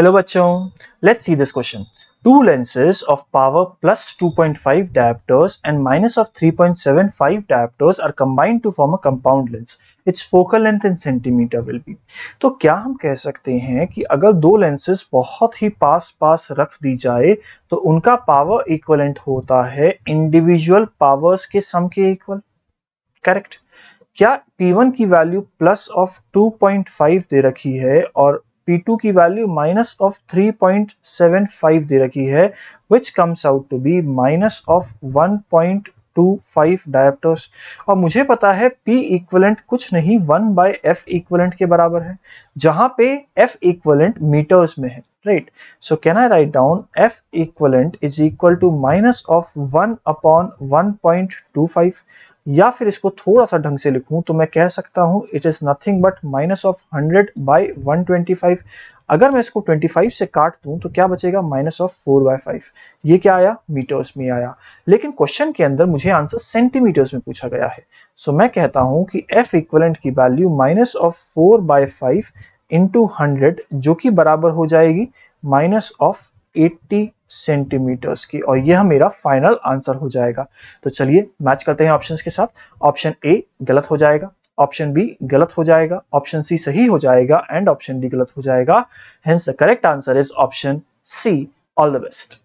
hello बच्चों let's see this question two lenses of power plus 2.5 diopters and minus of 3.75 diopters are combined to form a compound lens its focal length in centimetre will be तो क्या हम कह सकते हैं कि अगर दो लेंसेज बहुत ही पास पास रख दी जाए तो उनका पावर इक्वलेंट होता है इंडिविजुअल पावर्स के सम के इक्वल करेक्ट क्या P1 की वैल्यू प्लस ऑफ 2.5 दे रखी है और P2 की वैल्यू माइनस ऑफ 3.75 दे रखी है which comes out to be minus of 1.25 diopters और मुझे पता है P इक्वलेंट कुछ नहीं 1 बाय एफ इक्वलेंट के बराबर है जहां पे F इक्वलेंट मीटर्स में है right so can i write down f equivalent is equal to minus of 1 upon 1.25 या फिर इसको थोड़ा सा ढंग से लिखूं तो मैं कह सकता हूं it is nothing but minus of 100 by 125 अगर मैं इसको 25 से काट दूं तो क्या बचेगा माइनस ऑफ 4 बाय 5 ये क्या आया मीटर्स में आया लेकिन क्वेश्चन के अंदर मुझे आंसर सेंटीमीटर्स में पूछा गया है सो so मैं कहता हूं कि f इक्वलेंट की value minus of 4 by 5 into hundred जो कि बराबर हो जाएगी माइनस ऑफ 80 सेंटीमीटर्स की और यह मेरा फाइनल आंसर हो जाएगा तो चलिए मैच करते हैं ऑप्शंस के साथ ऑप्शन ए गलत हो जाएगा ऑप्शन बी गलत हो जाएगा ऑप्शन सी सही हो जाएगा एंड ऑप्शन डी गलत हो जाएगा hence the correct answer is option C all the best